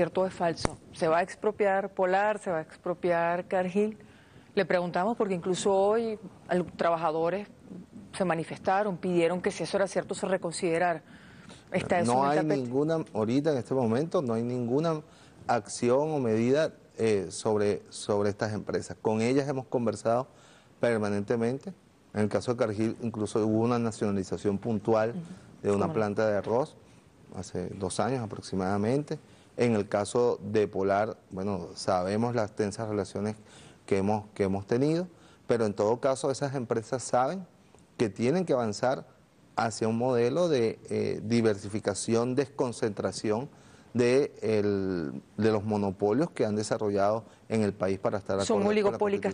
cierto o es falso. ¿Se va a expropiar Polar? ¿Se va a expropiar Cargill? Le preguntamos porque incluso hoy trabajadores se manifestaron, pidieron que si eso era cierto se reconsiderara. esta no hay ninguna, ahorita en este momento, no hay ninguna acción o medida eh, sobre, sobre estas empresas. Con ellas hemos conversado permanentemente. En el caso de Cargill incluso hubo una nacionalización puntual de una planta de arroz hace dos años aproximadamente. En el caso de Polar, bueno, sabemos las tensas relaciones que hemos, que hemos tenido, pero en todo caso esas empresas saben que tienen que avanzar hacia un modelo de eh, diversificación, desconcentración de, los monopolios que han desarrollado en el país para estar... Son oligopólicas